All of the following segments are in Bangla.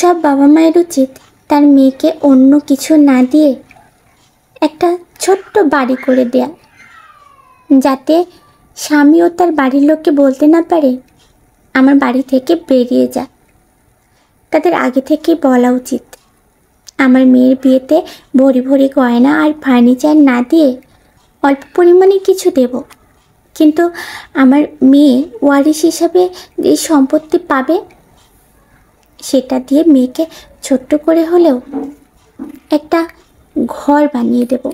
সব বাবা মায়ের উচিত তার মেয়েকে অন্য কিছু না দিয়ে একটা ছোট্ট বাড়ি করে দেয়া যাতে স্বামী ও তার বাড়ির লোককে বলতে না পারে আমার বাড়ি থেকে বেরিয়ে যা তাদের আগে থেকে বলা উচিত আমার মেয়ের বিয়েতে ভরি ভরি গয়না আর ফার্নিচার না দিয়ে অল্প পরিমাণে কিছু দেব কিন্তু আমার মেয়ে ওয়ারিশ হিসাবে যে সম্পত্তি পাবে সেটা দিয়ে মেয়েকে ছোট্ট করে হলেও একটা ঘর বানিয়ে দেব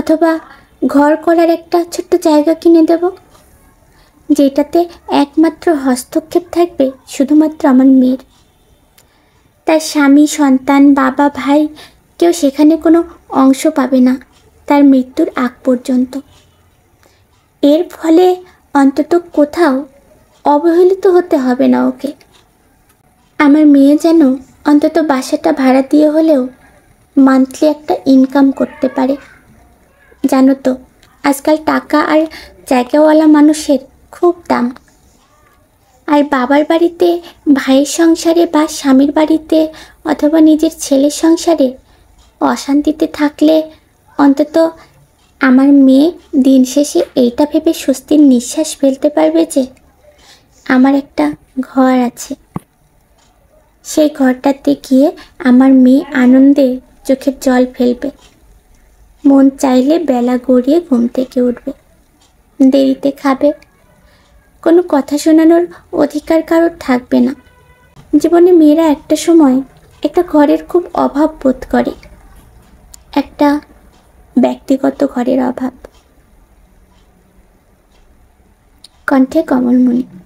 অথবা ঘর করার একটা ছোট্ট জায়গা কিনে দেব যেটাতে একমাত্র হস্তক্ষেপ থাকবে শুধুমাত্র আমার মেয়ের তার স্বামী সন্তান বাবা ভাই কেউ সেখানে কোনো অংশ পাবে না তার মৃত্যুর আগ পর্যন্ত এর ফলে অন্তত কোথাও অবহেলিত হতে হবে না ওকে আমার মেয়ে যেন অন্তত বাসাটা ভাড়া দিয়ে হলেও মান্থলি একটা ইনকাম করতে পারে জানো তো আজকাল টাকা আর জায়গাওয়ালা মানুষের খুব দাম আর বাবার বাড়িতে ভাইয়ের সংসারে বা স্বামীর বাড়িতে অথবা নিজের ছেলের সংসারে অশান্তিতে থাকলে অন্তত আমার মেয়ে দিন শেষে এইটা ভেবে স্বস্তির নিঃশ্বাস ফেলতে পারবে যে আমার একটা ঘর আছে সেই ঘরটাতে গিয়ে আমার মেয়ে আনন্দে চোখের জল ফেলবে মন চাইলে বেলা গড়িয়ে ঘুম থেকে উঠবে দেরিতে খাবে কোনো কথা শোনানোর অধিকার কারোর থাকবে না জীবনে মেয়েরা একটা সময় একটা ঘরের খুব অভাব বোধ করে একটা ব্যক্তিগত ঘরের অভাব কণ্ঠে কমলমণি